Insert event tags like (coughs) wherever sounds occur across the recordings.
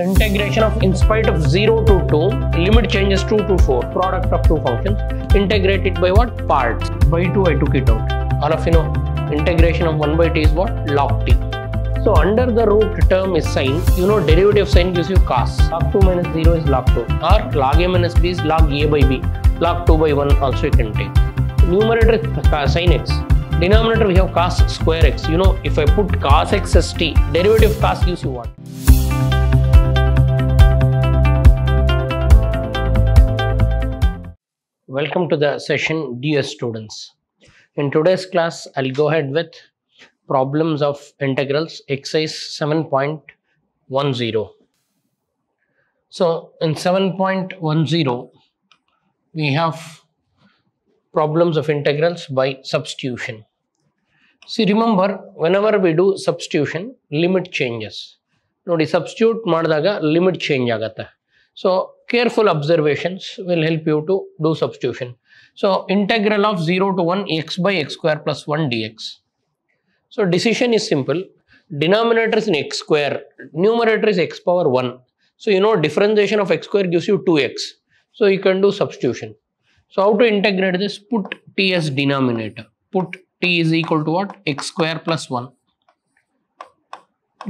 integration of in spite of 0 to 2 limit changes 2 to 4 product of two functions integrated by what parts by 2 i took it out all of you know integration of 1 by t is what log t so under the root term is sine you know derivative of sine gives you cos log 2 minus 0 is log 2 or log a minus b is log a by b log 2 by 1 also you can take numerator is sine x denominator we have cos square x you know if i put cos x as t derivative cos gives you what Welcome to the session dear students. In today's class I'll go ahead with problems of integrals exercise 7.10. So in 7.10 we have problems of integrals by substitution. See remember whenever we do substitution limit changes. ನೋಡಿ substitute ಮಾಡಿದಾಗ limit change ಆಗುತ್ತೆ So careful observations will help you to do substitution. So integral of 0 to 1 x by x square plus 1 dx. So decision is simple. Denominator is in x square. Numerator is x power 1. So you know differentiation of x square gives you 2x. So you can do substitution. So how to integrate this? Put t as denominator. Put t is equal to what? x square plus 1.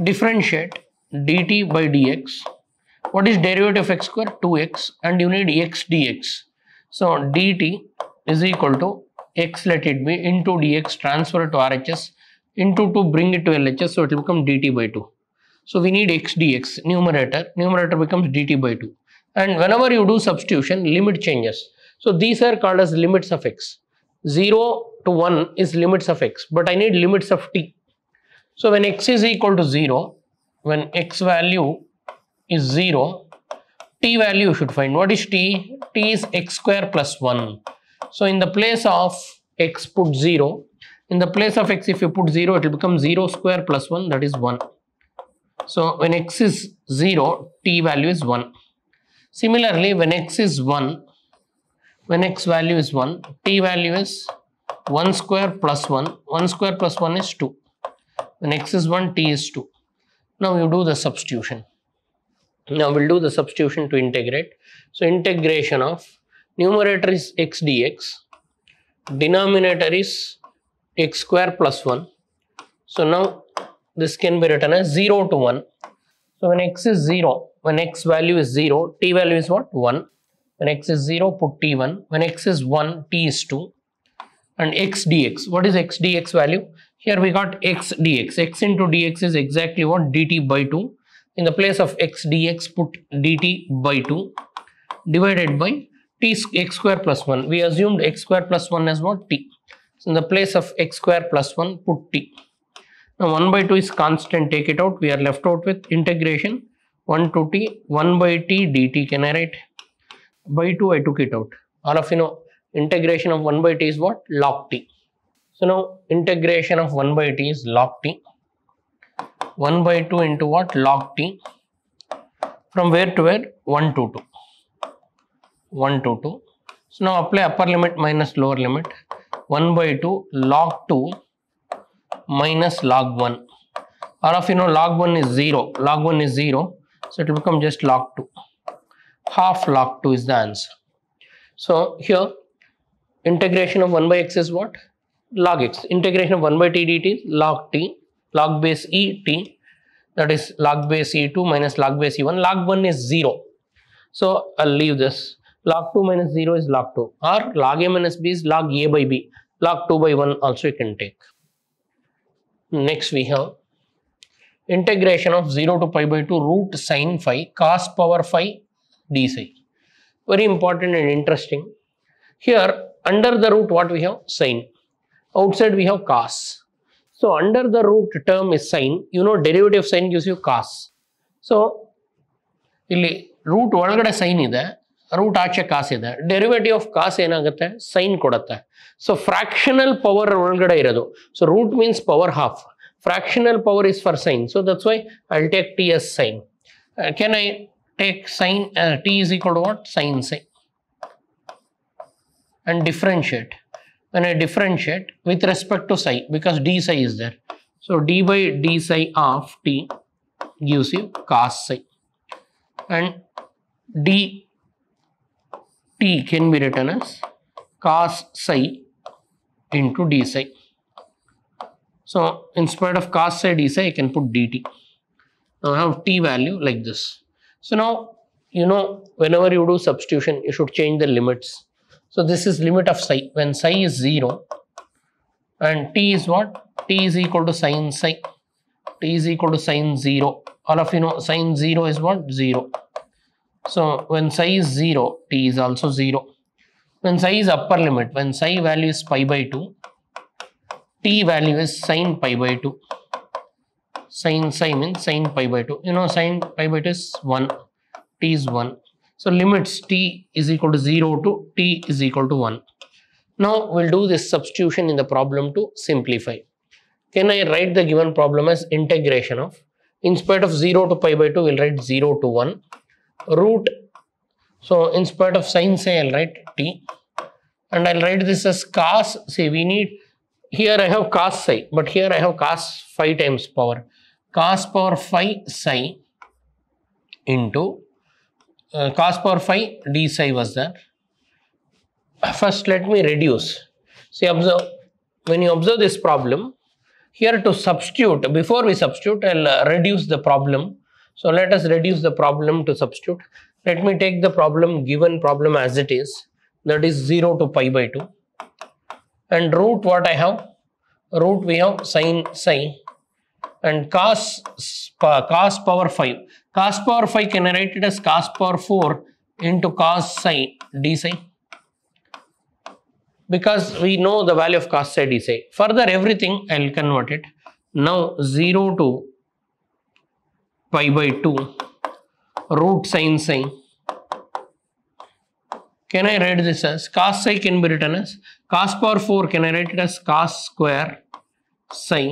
Differentiate dt by dx what is derivative of x square? 2x and you need x dx. So dt is equal to x let it be into dx transfer to RHS into 2 bring it to LHS so it will become dt by 2. So we need x dx numerator, numerator becomes dt by 2 and whenever you do substitution limit changes. So these are called as limits of x. 0 to 1 is limits of x but I need limits of t. So when x is equal to 0, when x value is 0, t value you should find. What is t? t is x square plus 1. So in the place of x put 0. In the place of x if you put 0 it will become 0 square plus 1 that is 1. So when x is 0 t value is 1. Similarly when x is 1 when x value is 1 t value is 1 square plus 1 1 square plus 1 is 2 when x is 1 t is 2 now you do the substitution now we'll do the substitution to integrate. So integration of numerator is x dx, denominator is x square plus 1. So now this can be written as 0 to 1. So when x is 0, when x value is 0, t value is what? 1. When x is 0, put t1. When x is 1, t is 2. And x dx. What is x dx value? Here we got x dx. x into dx is exactly what dt by 2 in the place of x dx put dt by 2 divided by t x square plus 1. We assumed x square plus 1 as what? t. So in the place of x square plus 1 put t. Now 1 by 2 is constant take it out. We are left out with integration 1 to t 1 by t dt. Can I write? By 2 I took it out. All of you know integration of 1 by t is what? log t. So now integration of 1 by t is log t. 1 by 2 into what log t from where to where 1 to 2 1 to 2 so now apply upper limit minus lower limit 1 by 2 log 2 minus log 1 or if you know log 1 is 0 log 1 is 0 so it will become just log 2 half log 2 is the answer so here integration of 1 by x is what log x integration of 1 by t dt is log t log base e t that is log base e2 minus log base e1 log 1 is 0 so I'll leave this log 2 minus 0 is log 2 or log a minus b is log a by b log 2 by 1 also you can take next we have integration of 0 to pi by 2 root sine phi cos power phi d psi very important and interesting here under the root what we have sine outside we have cos so under the root term is sine. You know derivative of sine gives you cos. ಇಲ್ಲಿ root ಒಳಗಡೆ sine ಇದೆ root ಆಚೆ cos ಇದೆ derivative of ಕಾಸ್ ಏನಾಗುತ್ತೆ sign ಕೊಡುತ್ತೆ so fractional power ಒಳಗಡೆ ಇರೋದು so root means power half fractional power is for sine so that's why I'll T S sine can I take sine T is ಕೊಡ್ what sine sine and differentiate when I differentiate with respect to psi because d psi is there. So d by d psi of t gives you cos psi and d t can be written as cos psi into d psi. So instead of cos psi d psi I can put dt. Now I have t value like this. So now you know whenever you do substitution you should change the limits so this is limit of psi when psi is 0 and t is what? t is equal to sine psi. t is equal to sine 0. All of you know sine 0 is what? 0. So when psi is 0, t is also 0. When psi is upper limit, when psi value is pi by 2, t value is sine pi by 2. Sine psi means sine pi by 2. You know sine pi by 2 is 1. t is 1. So limits t is equal to 0 to t is equal to 1. Now we'll do this substitution in the problem to simplify. Can I write the given problem as integration of, in spite of 0 to pi by 2, we'll write 0 to 1. Root, so in spite of sine say, I'll write t. And I'll write this as cos, say we need, here I have cos psi, but here I have cos 5 times power. Cos power 5 psi into uh, cos power phi d psi was there. First, let me reduce. See, observe, when you observe this problem, here to substitute, before we substitute, I'll uh, reduce the problem. So, let us reduce the problem to substitute. Let me take the problem, given problem as it is, that is 0 to pi by 2. And root what I have? Root we have sine psi and cos, cos power 5 cos power 5 can write it as cos power 4 into cos sin d sin because we know the value of cos psi d psi. Further everything I will convert it. Now 0 to pi by 2 root sin sin. Can I write this as cos psi can be written as cos power 4 can I write it as cos square psi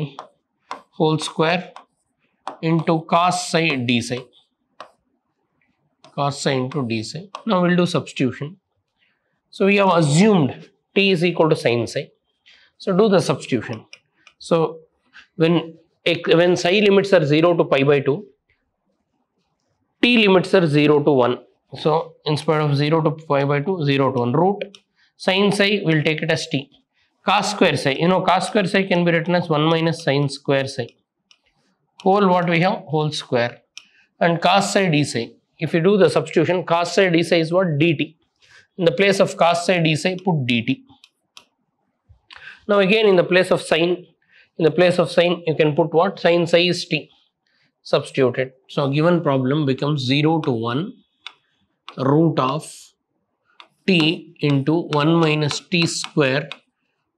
whole square into cos psi d psi cos psi into d psi. Now we'll do substitution. So we have assumed t is equal to sin psi. So do the substitution. So when when psi limits are 0 to pi by 2, t limits are 0 to 1. So instead of 0 to pi by 2, 0 to 1 root. Sin psi will take it as t. Cos square psi, you know cos square psi can be written as 1 minus sin square psi whole what we have whole square and cos side d psi if you do the substitution cos side d psi is what dt in the place of cos side d psi put dt now again in the place of sine in the place of sine you can put what sine psi is t substituted so given problem becomes 0 to 1 root of t into 1 minus t square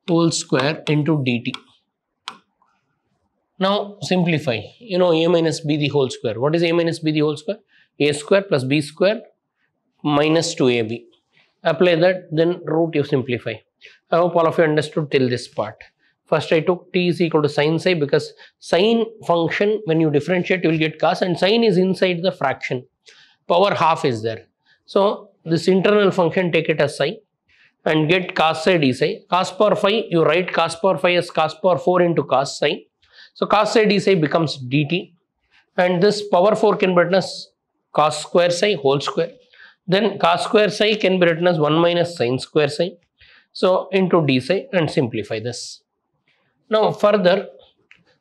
whole square into dt now simplify, you know a minus b the whole square. What is a minus b the whole square? a square plus b square minus 2ab. Apply that, then root you simplify. I hope all of you understood till this part. First I took t is equal to sine psi because sine function when you differentiate you will get cos and sine is inside the fraction. Power half is there. So this internal function take it as psi and get cos psi d psi. Cos power five. you write cos power five as cos power 4 into cos psi so cos psi d psi becomes dt and this power 4 can be written as cos square psi whole square. Then cos square psi can be written as 1 minus sine square psi. So into d psi and simplify this. Now further,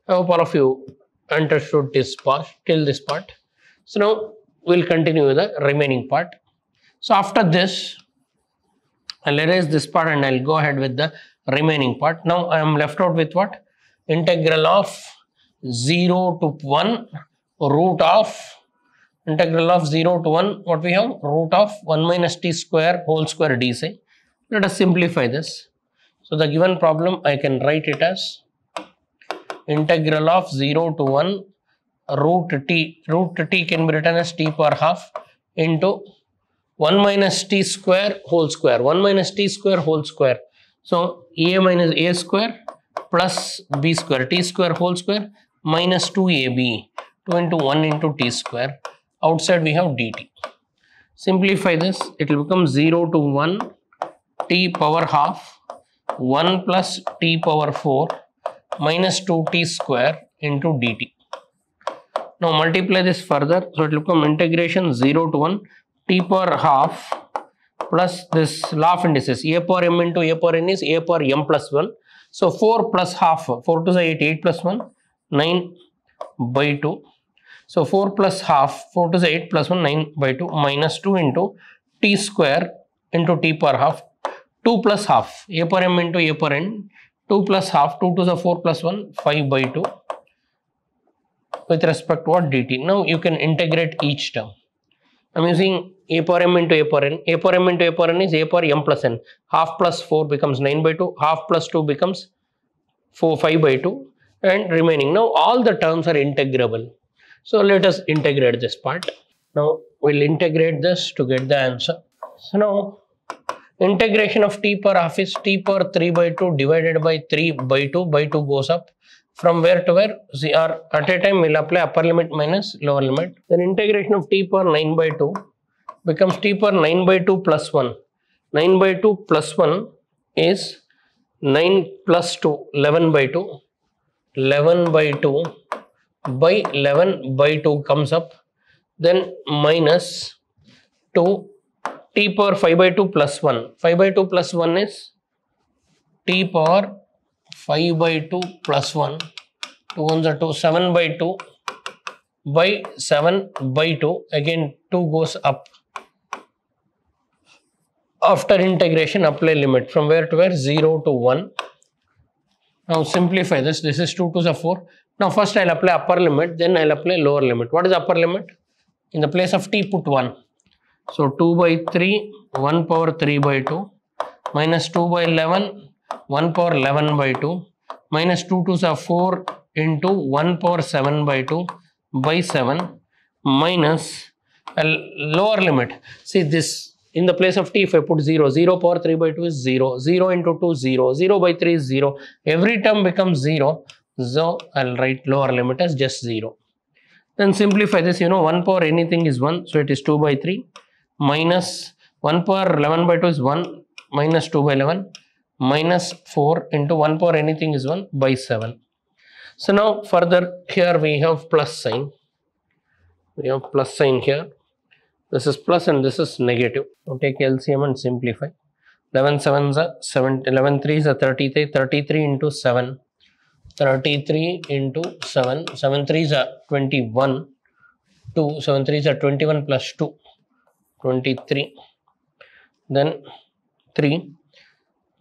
I hope all of you understood this part till this part. So now we'll continue with the remaining part. So after this, I'll erase this part and I'll go ahead with the remaining part. Now I am left out with what? integral of 0 to 1 root of integral of 0 to 1 what we have root of 1 minus t square whole square d say let us simplify this so the given problem i can write it as integral of 0 to 1 root t root t can be written as t power half into 1 minus t square whole square 1 minus t square whole square so a minus a square plus b square t square whole square minus 2ab 2 into 1 into t square outside we have dt simplify this it will become 0 to 1 t power half 1 plus t power 4 minus 2t square into dt. Now multiply this further. So it will become integration 0 to 1 t power half plus this law of indices a power m into a power n is a power m plus 1 so 4 plus half, 4 to the 8, 8 plus 1, 9 by 2. So 4 plus half, 4 to the 8 plus 1, 9 by 2 minus 2 into t square into t power half, 2 plus half, a per m into a per n, 2 plus half, 2 to the 4 plus 1, 5 by 2 with respect to what dt. Now you can integrate each term. I'm using a power m into a power n. a power m into a power n is a power m plus n. Half plus 4 becomes 9 by 2. Half plus 2 becomes 4 5 by 2 and remaining. Now all the terms are integrable. So let us integrate this part. Now we'll integrate this to get the answer. So now integration of t power half is t power 3 by 2 divided by 3 by 2 by 2 goes up from where to where see are at a time we'll apply upper limit minus lower limit then integration of t power 9 by 2 becomes t power 9 by 2 plus 1 9 by 2 plus 1 is 9 plus 2 11 by 2 11 by 2 by 11 by 2 comes up then minus 2 t power 5 by 2 plus 1 5 by 2 plus 1 is t power 5 by 2 plus 1 2 ones are 2 7 by 2 by 7 by 2 again 2 goes up after integration apply limit from where to where 0 to 1 now simplify this this is 2 to the 4 now first i'll apply upper limit then i'll apply lower limit what is upper limit in the place of t put 1 so 2 by 3 1 power 3 by 2 minus 2 by 11 1 power 11 by 2 minus 2 2s are 4 into 1 power 7 by 2 by 7 minus a lower limit. See this in the place of t if I put 0, 0 power 3 by 2 is 0, 0 into 2 0, 0 by 3 is 0. Every term becomes 0. So I'll write lower limit as just 0. Then simplify this, you know 1 power anything is 1. So it is 2 by 3 minus 1 power 11 by 2 is 1 minus 2 by 11 minus 4 into 1 power anything is 1 by 7. So now further here we have plus sign. We have plus sign here. This is plus and this is negative. Now take LCM and simplify. 11 7s are 7, 11 3s are 33, 33 into 7. 33 into 7, 7 3s are 21. 2, 7 3s are 21 plus 2, 23. Then 3,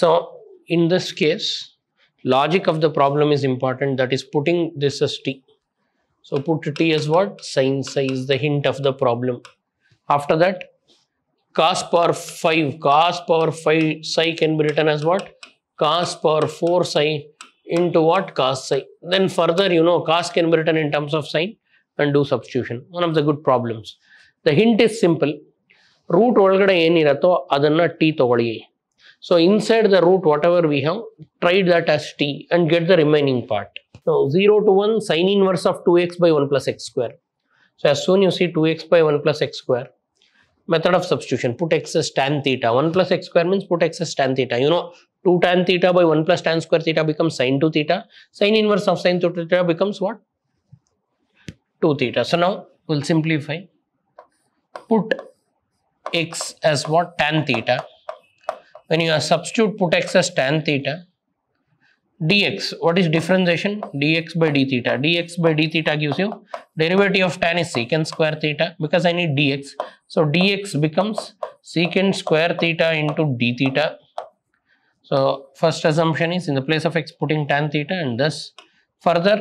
So in this case, logic of the problem is important. That is putting this as t. So put t as what? Sin psi is the hint of the problem. After that, cos power 5, cos power 5 psi can be written as what? Cos power 4 psi into what? Cos psi. Then further, you know, cos can be written in terms of sine and do substitution. One of the good problems. The hint is simple. Root root ಒಳಗಡೆ ಏನಿರತ್ತೋ ಅದನ್ನು T ತೊಗೊಳ್ಳಿ so inside the root, whatever we have, tried that as t and get the remaining part. So 0 to 1 sine inverse of 2x by 1 plus x square. So as soon you see 2x by 1 plus x square, method of substitution, put x as tan theta. 1 plus x square means put x as tan theta. You know 2 tan theta by 1 plus tan square theta becomes sine 2 theta. Sine inverse of sine 2 theta becomes what? 2 theta. So now we'll simplify. Put x as what? Tan theta when you substitute put x as tan theta dx what is differentiation dx by d theta dx by d theta gives you derivative of tan is secant square theta because i need dx so dx becomes secant square theta into d theta so first assumption is in the place of x putting tan theta and thus further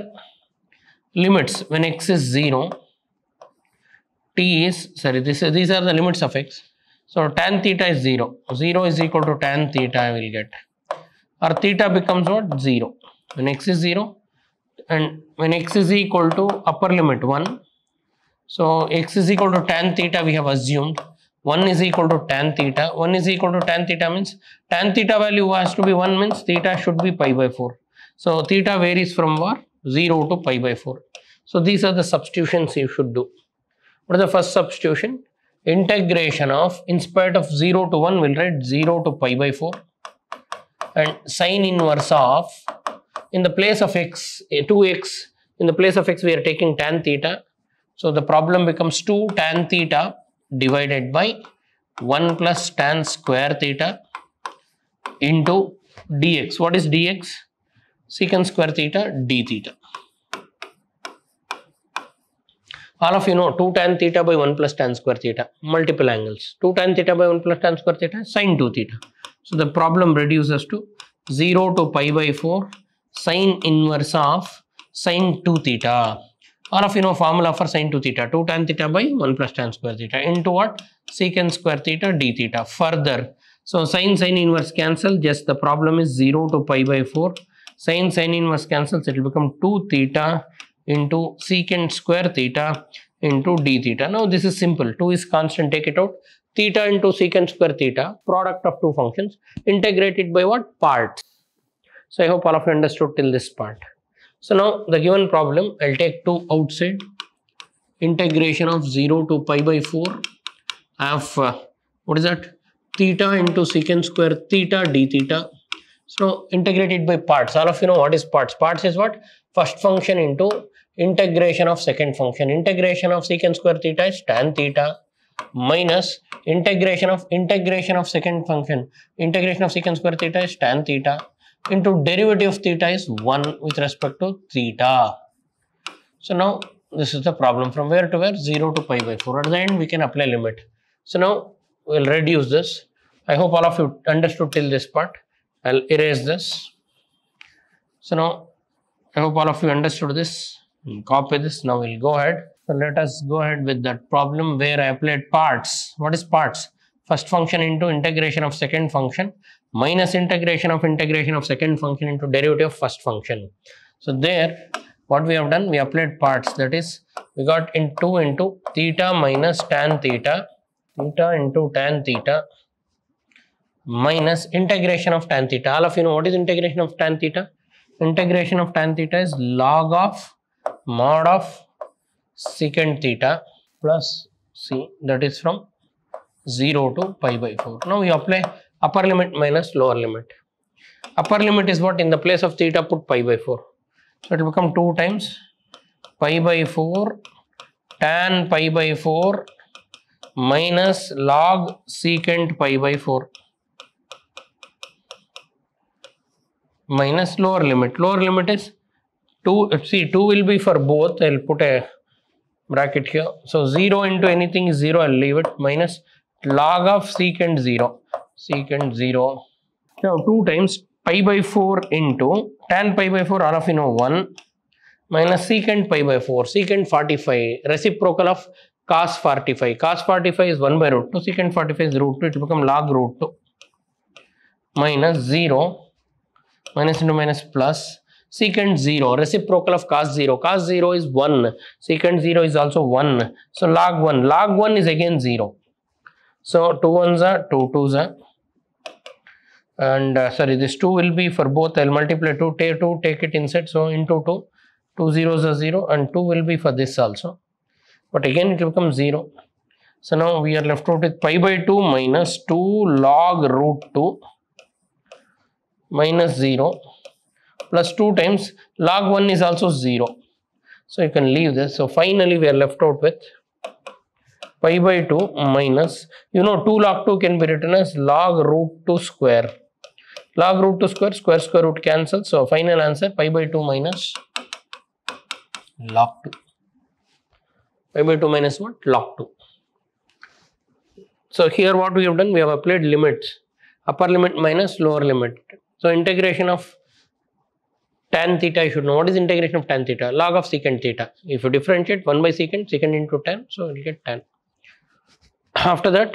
limits when x is 0 t is sorry this these are the limits of x so tan theta is 0. 0 is equal to tan theta I will get. Our theta becomes what? 0. When x is 0 and when x is equal to upper limit 1. So x is equal to tan theta we have assumed. 1 is equal to tan theta. 1 is equal to tan theta means tan theta value has to be 1 means theta should be pi by 4. So theta varies from what? 0 to pi by 4. So these are the substitutions you should do. What is the first substitution? integration of in spite of 0 to 1 we'll write 0 to pi by 4 and sine inverse of in the place of x 2x eh, in the place of x we are taking tan theta so the problem becomes 2 tan theta divided by 1 plus tan square theta into dx what is dx secant square theta d theta all of you know 2 tan theta by 1 plus tan square theta, multiple angles. 2 tan theta by 1 plus tan square theta sine 2 theta. So the problem reduces to 0 to pi by 4 sine inverse of sine 2 theta. All of you know formula for sine 2 theta, 2 tan theta by 1 plus tan square theta into what? Secant square theta d theta. Further, so sine sine inverse cancel, just the problem is 0 to pi by 4. Sine sine inverse cancels, it will become 2 theta into secant square theta into d theta. Now this is simple. 2 is constant. Take it out. Theta into secant square theta. Product of two functions. Integrated by what? Parts. So I hope all of you understood till this part. So now the given problem. I'll take 2 outside. Integration of 0 to pi by 4 of uh, what is that? Theta into secant square theta d theta so integrated by parts. All of you know what is parts. Parts is what? First function into integration of second function. Integration of secant square theta is tan theta minus integration of integration of second function. Integration of secant square theta is tan theta into derivative of theta is 1 with respect to theta. So now this is the problem from where to where 0 to pi by 4 at the end we can apply limit. So now we'll reduce this. I hope all of you understood till this part. I'll erase this. So now I hope all of you understood this. We'll copy this. Now we'll go ahead. So let us go ahead with that problem where I applied parts. What is parts? First function into integration of second function minus integration of integration of second function into derivative of first function. So there what we have done we applied parts that is we got in 2 into theta minus tan theta theta into tan theta minus integration of tan theta. All of you know what is integration of tan theta? Integration of tan theta is log of mod of secant theta plus c that is from 0 to pi by 4 now we apply upper limit minus lower limit upper limit is what in the place of theta put pi by 4 so it will become 2 times pi by 4 tan pi by 4 minus log secant pi by 4 minus lower limit. Lower limit is 2 see 2 will be for both I'll put a bracket here so 0 into anything is 0 I'll leave it minus log of secant 0 secant 0 now 2 times pi by 4 into tan pi by 4 r of you know 1 minus secant pi by 4 secant 45 reciprocal of cos 45 cos 45 is 1 by root 2 secant 45 is root 2 it will become log root 2 minus 0 minus into minus plus secant 0 reciprocal of cos 0 cos 0 is 1 secant 0 is also 1 so log 1 log 1 is again 0 so 2 ones are 2 twos are and uh, sorry this 2 will be for both i'll multiply 2 take 2 take it inside so into 2 2 zeros are 0 and 2 will be for this also but again it will become 0 so now we are left out with pi by 2 minus 2 log root 2 minus 0 plus 2 times log 1 is also 0. So you can leave this. So finally we are left out with pi by 2 minus you know 2 log 2 can be written as log root 2 square. Log root 2 square square square root cancel. So final answer pi by 2 minus log 2. Pi by 2 minus what? Log 2. So here what we have done, we have applied limits, upper limit minus lower limit. So integration of tan theta you should know what is integration of tan theta log of secant theta if you differentiate 1 by secant secant into tan so you'll get tan after that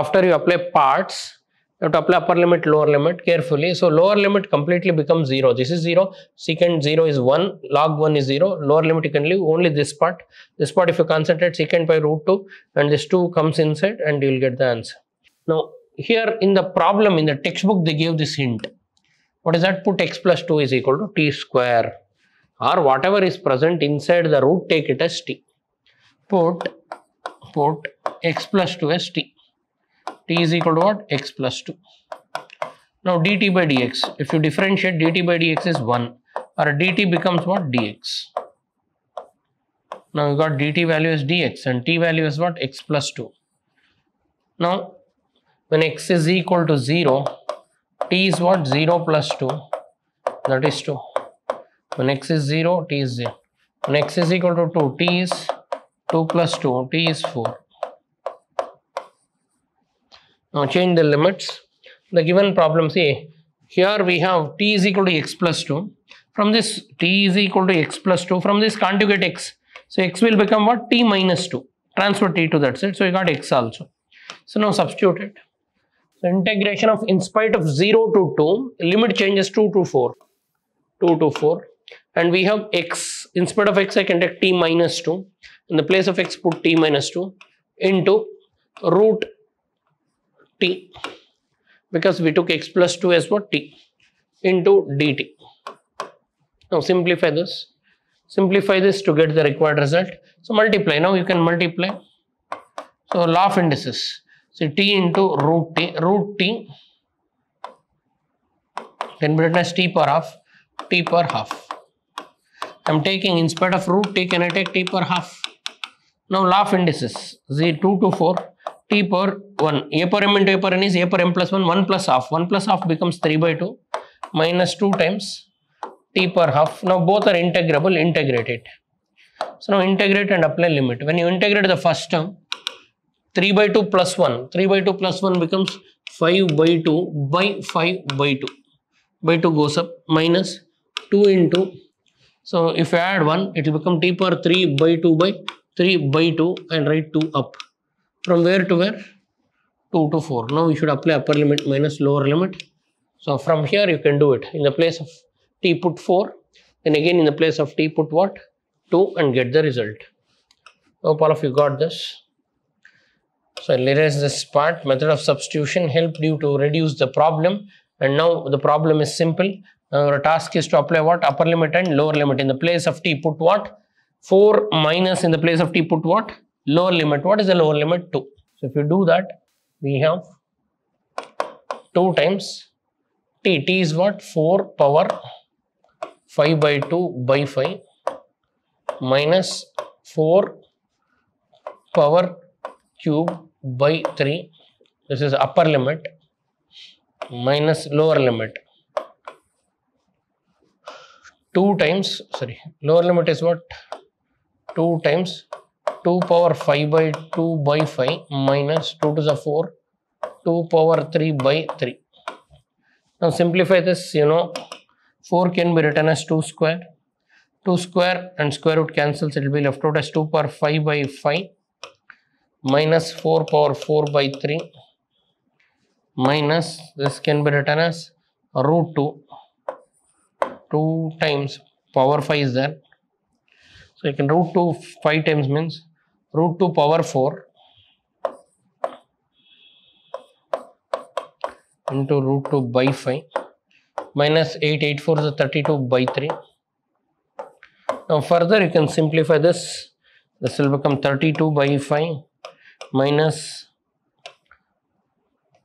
after you apply parts you have to apply upper limit lower limit carefully so lower limit completely becomes zero this is zero secant zero is one log one is zero lower limit you can leave only this part this part if you concentrate secant by root two and this two comes inside and you'll get the answer now here in the problem in the textbook they gave this hint what is that? Put x plus 2 is equal to t square or whatever is present inside the root take it as t. Put, put x plus 2 as t. t is equal to what? x plus 2. Now dt by dx, if you differentiate dt by dx is 1 or dt becomes what? dx. Now you got dt value is dx and t value is what? x plus 2. Now when x is equal to 0, t is what 0 plus 2 that is 2 when x is 0 t is 0 when x is equal to 2 t is 2 plus 2 t is 4 now change the limits the given problem see here we have t is equal to x plus 2 from this t is equal to x plus 2 from this conjugate x so x will become what t minus 2 transfer t to that side so you got x also so now substitute it integration of in spite of 0 to 2 limit changes 2 to 4 2 to 4 and we have x in spite of x I can take t minus 2 in the place of x put t minus 2 into root t because we took x plus 2 as what t into dt. Now simplify this. Simplify this to get the required result. So multiply. Now you can multiply. So law of indices. So t into root t, root t can be written as t power half, t power half. I'm taking instead of root t, can I take t power half? Now law indices, z 2 to 4, t power 1, a power m into a power n is a power m plus 1, 1 plus half, 1 plus half becomes 3 by 2 minus 2 times t power half. Now both are integrable, integrate it. So now integrate and apply limit. When you integrate the first term, 3 by 2 plus 1. 3 by 2 plus 1 becomes 5 by 2 by 5 by 2. By 2 goes up minus 2 into. So if I add 1, it will become t power 3 by 2 by 3 by 2 and write 2 up. From where to where? 2 to 4. Now we should apply upper limit minus lower limit. So from here you can do it. In the place of t put 4, then again in the place of t put what? 2 and get the result. Hope all of you got this. So I'll this part. Method of substitution helped you to reduce the problem. And now the problem is simple. Now our task is to apply what? Upper limit and lower limit. In the place of t, put what? 4 minus in the place of t, put what? Lower limit. What is the lower limit? 2. So if you do that, we have 2 times t. t is what? 4 power 5 by 2 by 5 minus 4 power cube by 3 this is upper limit minus lower limit 2 times sorry lower limit is what 2 times 2 power 5 by 2 by 5 minus 2 to the 4 2 power 3 by 3 now simplify this you know 4 can be written as 2 square 2 square and square root cancels it will be left out as 2 power 5 by 5 minus 4 power 4 by 3 minus this can be written as root 2 2 times power 5 is there so you can root 2 5 times means root 2 power 4 into root 2 by 5 minus 8 8 4 is 32 by 3 now further you can simplify this this will become 32 by 5 minus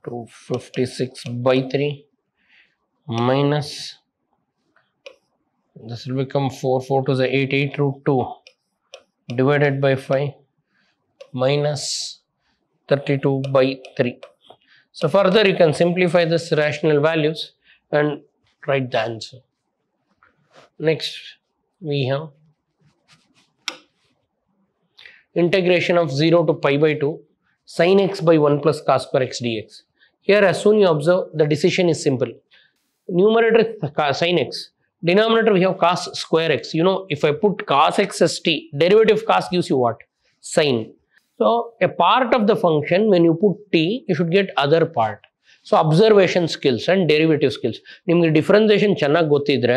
256 by 3 minus this will become 4 4 to the 8 8 root 2 divided by 5 minus 32 by 3 so further you can simplify this rational values and write the answer next we have integration of 0 to pi by 2 sine x by 1 plus cos square x dx. Here as soon you observe the decision is simple. Numerator sine x, denominator we have cos square x. You know if I put cos x as t, derivative of cos gives you what? Sine. So a part of the function when you put t, you should get other part. So, so Skills skills and derivative skills ನಿಮಗೆ differentiation ಚೆನ್ನಾಗಿ ಗೊತ್ತಿದ್ರೆ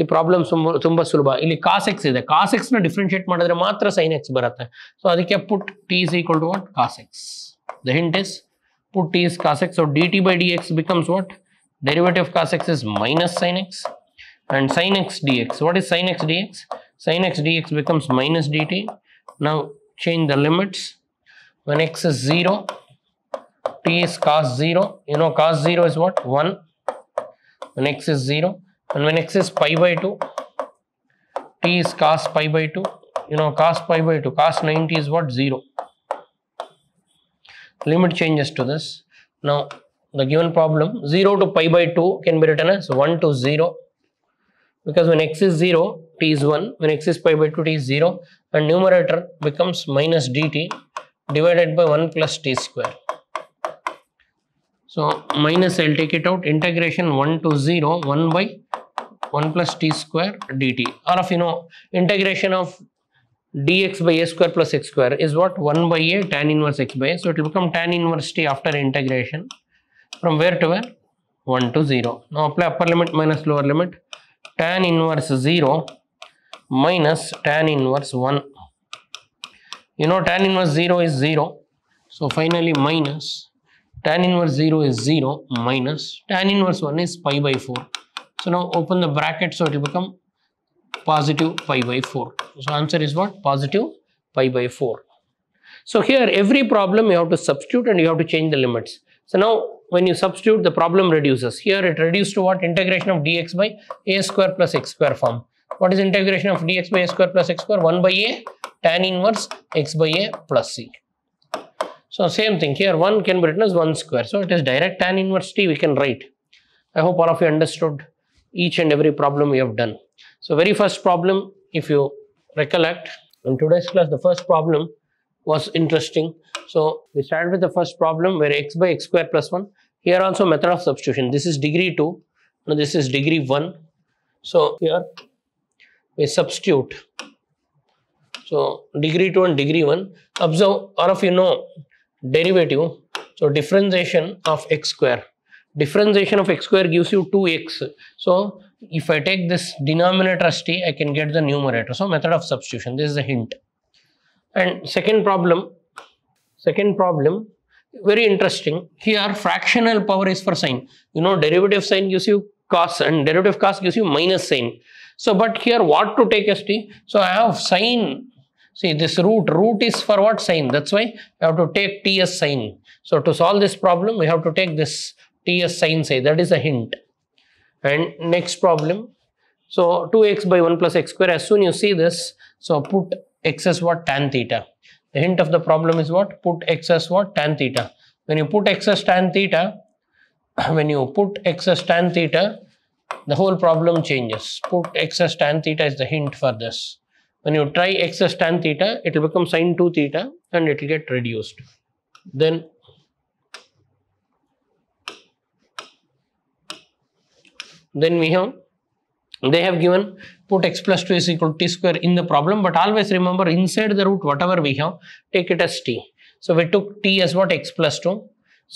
ಈ problems ತುಂಬ ಸುಲಭ ಇಲ್ಲಿ cosec x ಇದೆ ಕಾಸೆಕ್ಸ್ನ differentiate ಮಾಡಿದ್ರೆ ಮಾತ್ರ ಸೈನ್ ಎಕ್ಸ್ ಬರುತ್ತೆ ಸೊ ಅದಕ್ಕೆ put T is equal to cos x The hint is, put t is cos x so dt by dx becomes what derivative of cos x is minus sin x and sin x dx what is sin x dx sin x dx becomes minus dt now change the limits when x is 0 t is cos 0. You know cos 0 is what? 1. When x is 0. And when x is pi by 2, t is cos pi by 2. You know cos pi by 2. Cos 90 is what? 0. Limit changes to this. Now the given problem 0 to pi by 2 can be written as 1 to 0 because when x is 0 t is 1 when x is pi by 2 t is 0 and numerator becomes minus dt divided by 1 plus t square so minus I'll take it out integration 1 to 0 1 by 1 plus t square dt or of you know integration of dx by a square plus x square is what 1 by a tan inverse x by a. So it will become tan inverse t after integration from where to where 1 to 0. Now apply upper limit minus lower limit tan inverse 0 minus tan inverse 1. You know tan inverse 0 is 0. So finally minus tan inverse 0 is 0 minus tan inverse 1 is pi by 4. So now open the bracket so it will become positive pi by 4. So answer is what? Positive pi by 4. So here every problem you have to substitute and you have to change the limits. So now when you substitute the problem reduces. Here it reduced to what? Integration of dx by a square plus x square form. What is integration of dx by a square plus x square? 1 by a tan inverse x by a plus c. So same thing here 1 can be written as 1 square. So it is direct tan inverse t we can write. I hope all of you understood each and every problem we have done. So very first problem if you recollect in today's class the first problem was interesting. So we started with the first problem where x by x square plus 1. Here also method of substitution. This is degree 2. Now this is degree 1. So here we substitute. So degree 2 and degree 1. Observe all of you know derivative so differentiation of x square differentiation of x square gives you 2x so if I take this denominator as t I can get the numerator so method of substitution this is a hint and second problem second problem very interesting here fractional power is for sine you know derivative sine gives you cos and derivative cos gives you minus sine so but here what to take as t so I have sine See this root, root is for what sign? That's why we have to take T as sign. So to solve this problem, we have to take this T as sign say. That is a hint. And next problem. So 2x by 1 plus x square. As soon you see this, so put x as what? Tan theta. The hint of the problem is what? Put x as what? Tan theta. When you put x as tan theta, (coughs) when you put x as tan theta, the whole problem changes. Put x as tan theta is the hint for this. When you try x as tan theta, it will become sine 2 theta and it will get reduced. Then then we have they have given put x plus 2 is equal to t square in the problem but always remember inside the root whatever we have take it as t so we took t as what x plus 2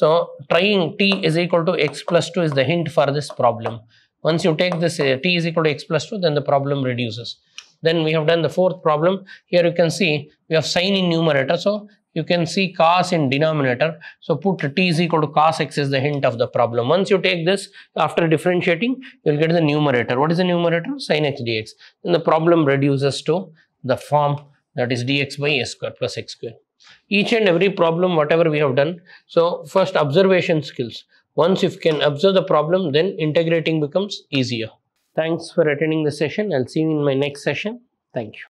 so trying t is equal to x plus 2 is the hint for this problem once you take this uh, t is equal to x plus 2 then the problem reduces then we have done the fourth problem. Here you can see we have sine in numerator. So you can see cos in denominator. So put t is equal to cos x is the hint of the problem. Once you take this after differentiating, you'll get the numerator. What is the numerator? Sin x dx. Then the problem reduces to the form that is dx by a square plus x square. Each and every problem whatever we have done. So first observation skills. Once you can observe the problem, then integrating becomes easier. Thanks for attending the session. I'll see you in my next session. Thank you.